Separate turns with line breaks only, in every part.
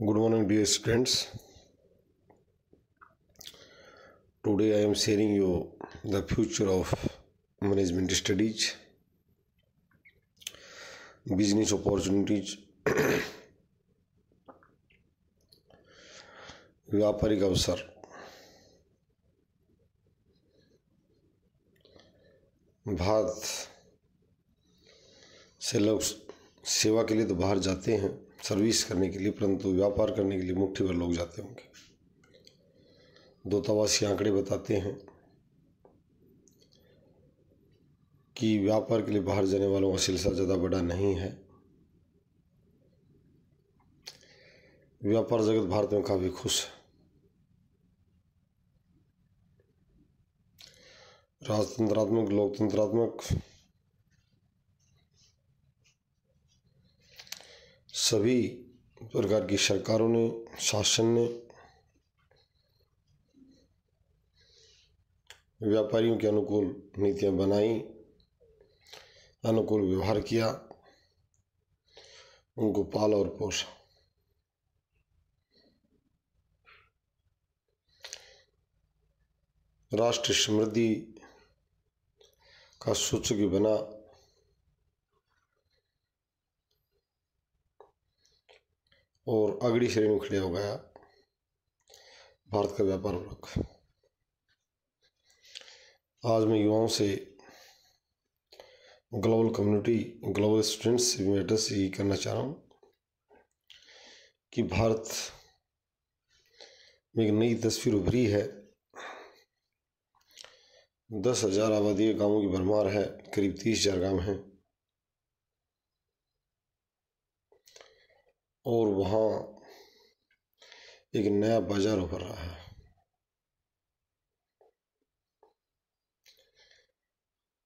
good morning dear students today I am sharing you the future of management studies business opportunities व्यापारिक अवसर भारत से लोग सेवा के लिए तो बाहर जाते हैं सर्विस करने के लिए परंतु व्यापार करने के लिए मुट्ठी भर लोग जाते होंगे दूतावासी आंकड़े बताते हैं कि व्यापार के लिए बाहर जाने वालों का सिलसिला ज़्यादा बड़ा नहीं है व्यापार जगत भारत में काफ़ी खुश है राजतंत्रात्मक लोकतंत्रात्मक सभी प्रकार की सरकारों ने शासन ने व्यापारियों के अनुकूल नीतियां बनाई अनुकूल व्यवहार किया उनको पाला और पोषा राष्ट्र समृद्धि का सूचक बना और अगली श्रेणी में खड़े हो गया भारत का व्यापार वर्ग आज मैं युवाओं से ग्लोबल कम्युनिटी ग्लोबल स्टूडेंट्स से मैं एड्रेस यही करना चाह रहा हूँ कि भारत में एक नई तस्वीर उभरी है दस हज़ार आबादी गांवों की भरमार है करीब तीस हज़ार गांव हैं और वहाँ एक नया बाज़ार उभर रहा है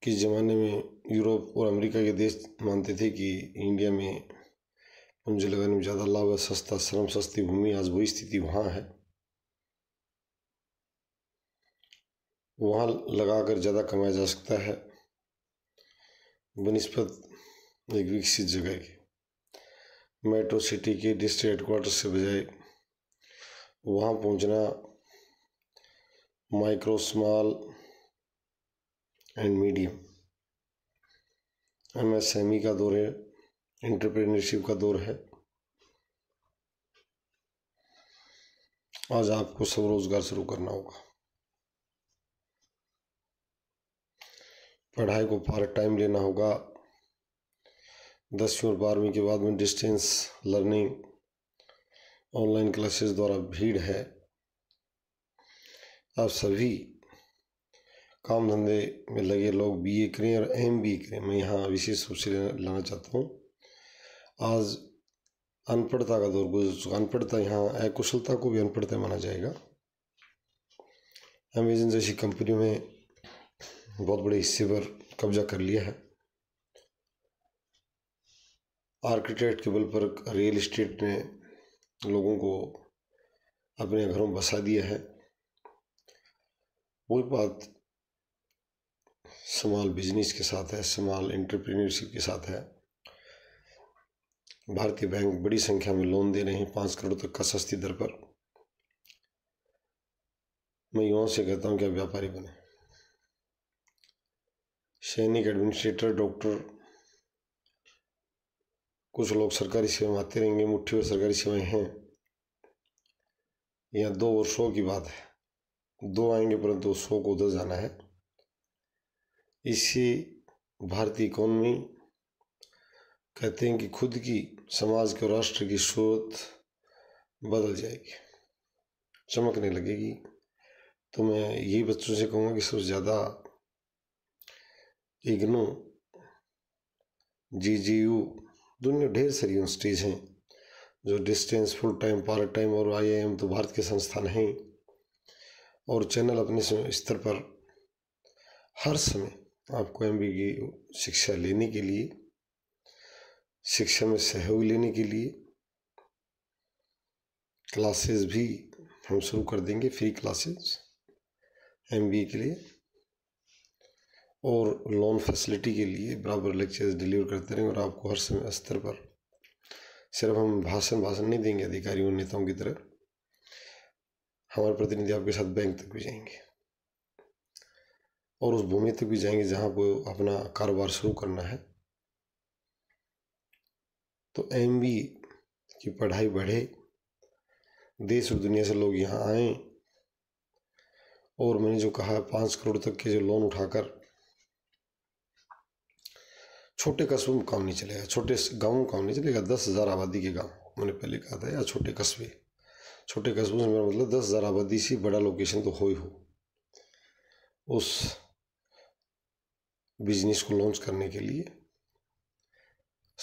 किस ज़माने में यूरोप और अमेरिका के देश मानते थे कि इंडिया में पूंजी लगाने में ज़्यादा लाभ है सस्ता श्रम सस्ती भूमि आज वही स्थिति वहाँ है वहाँ लगाकर ज़्यादा कमाया जा सकता है बनस्पत एक विकसित जगह की मेट्रो सिटी के डिस्ट्रिक्ट हेडक्वाटर से बजाय वहाँ पहुँचना micro small and medium MSME का दौर है इंटरप्रेनरशिप का दौर है आज आपको स्वरोजगार शुरू करना होगा पढ़ाई को पार्ट टाइम लेना होगा दसवीं और बारहवीं के बाद में डिस्टेंस लर्निंग ऑनलाइन क्लासेस द्वारा भीड़ है आप सभी काम धंधे में लगे लोग बीए करें और एम बी करें मैं यहाँ विशेष रूप से लाना चाहता हूँ आज अनपढ़ता का दौर गुजर चुका अनपढ़ता यहाँ अकुशलता को भी अनपढ़ता माना जाएगा अमेजन जैसी कंपनियों में बहुत बड़े हिस्से पर कब्जा कर लिया है आर्किटेक्ट के बल पर रियल इस्टेट ने लोगों को अपने घरों में बसा दिया है वही बात स्माल बिजनेस के साथ है स्माल एंटरप्रेन्योरशिप के साथ है भारतीय बैंक बड़ी संख्या में लोन दे रहे हैं पाँच करोड़ तक का सस्ती दर पर मैं युवाओं से कहता हूँ कि आप व्यापारी बने सैनिक एडमिनिस्ट्रेटर डॉक्टर कुछ लोग सरकारी सेवा में आते रहेंगे मुठ्ठी में सरकारी सेवाएं हैं यहाँ दो और सौ की बात है दो आएंगे परंतु सौ को उधर जाना है इससे भारतीय इकोनॉमी कहते हैं कि खुद की समाज के राष्ट्र की सोच बदल जाएगी चमकने लगेगी तो मैं यही बच्चों से कहूँगा कि सबसे ज़्यादा इग्नो जी जी यू दुनिया ढेर सारी यूनिवर्सिटीज़ हैं जो distance full time part time और आई आई एम तो भारत के संस्थान हैं और चैनल अपने स्तर पर हर समय आपको एम की शिक्षा लेने के लिए शिक्षा में सहयोग लेने के लिए क्लासेस भी हम शुरू कर देंगे फ्री क्लासेस एम के लिए और लोन फैसिलिटी के लिए बराबर लेक्चर्स डिलीवर करते रहेंगे और आपको हर समय स्तर पर सिर्फ हम भाषण भाषण नहीं देंगे अधिकारियों नेताओं की तरह हमारे प्रतिनिधि आपके साथ बैंक तक भी जाएंगे और उस भूमि तक भी जाएंगे जहाँ वो अपना कारोबार शुरू करना है तो एम की पढ़ाई बढ़े देश और दुनिया से लोग यहाँ आए और मैंने जो कहा पाँच करोड़ तक के जो लोन उठाकर छोटे कस्बों में काम नहीं चलेगा छोटे गाँव में काम नहीं चलेगा दस हज़ार आबादी के गाँव मैंने पहले कहा था या छोटे कस्बे छोटे कस्बों से मेरा मतलब दस हज़ार आबादी से बड़ा लोकेशन तो हो ही हो उस बिजनेस को लॉन्च करने के लिए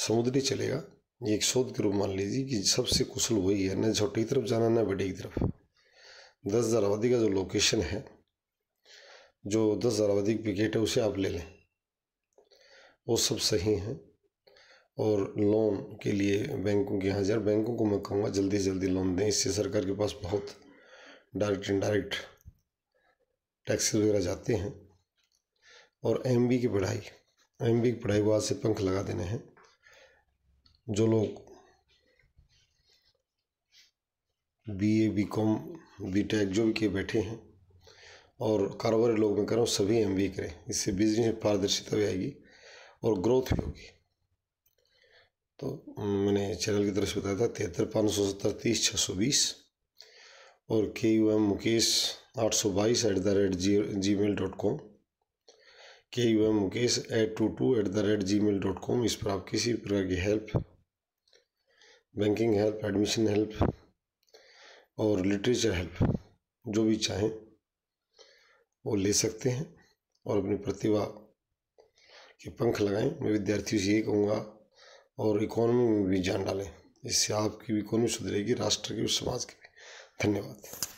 समुद्री चलेगा ये एक शोध के रूप मान लीजिए कि सबसे कुशल वही है न छोटे की तरफ जाना न बड़े की तरफ दस हज़ार आबादी का जो लोकेशन है जो दस हज़ार आबादी की विकेट है उसे आप ले लें वो सब सही हैं और लोन के लिए बैंकों के हाजिर बैंकों को मैं कहूँगा जल्दी से जल्दी लोन दें इससे सरकार के पास बहुत डायरेक्ट इनडायरेक्ट टैक्सेस वगैरह जाते हैं और एम की पढ़ाई एम की पढ़ाई को आज से पंख लगा देने हैं जो लोग B A B Com B Tech जो भी किए बैठे हैं और कारोबारी लोग मैं कर रहा हूँ सभी एम करें इससे बिजनेस में पारदर्शिता भी आएगी और ग्रोथ भी होगी तो मैंने चैनल की तरफ से बताया था तिहत्तर पाँच सौ सत्तर तीस छः सौ बीस और के यू एम मुकेश आठ सौ बाईस at the rate G Gmail dot com K U M Mukesh eight two two at the rate Gmail dot com इस पर आप किसी भी प्रकार की help banking help admission help और लिटरेचर हेल्प जो भी चाहें वो ले सकते हैं और अपनी प्रतिभा कि पंख लगाएं मैं विद्यार्थियों से यही कहूँगा और इकोनॉमी में भी जान डालें इससे आपकी भी इकोनॉमी सुधरेगी राष्ट्र की और समाज की भी धन्यवाद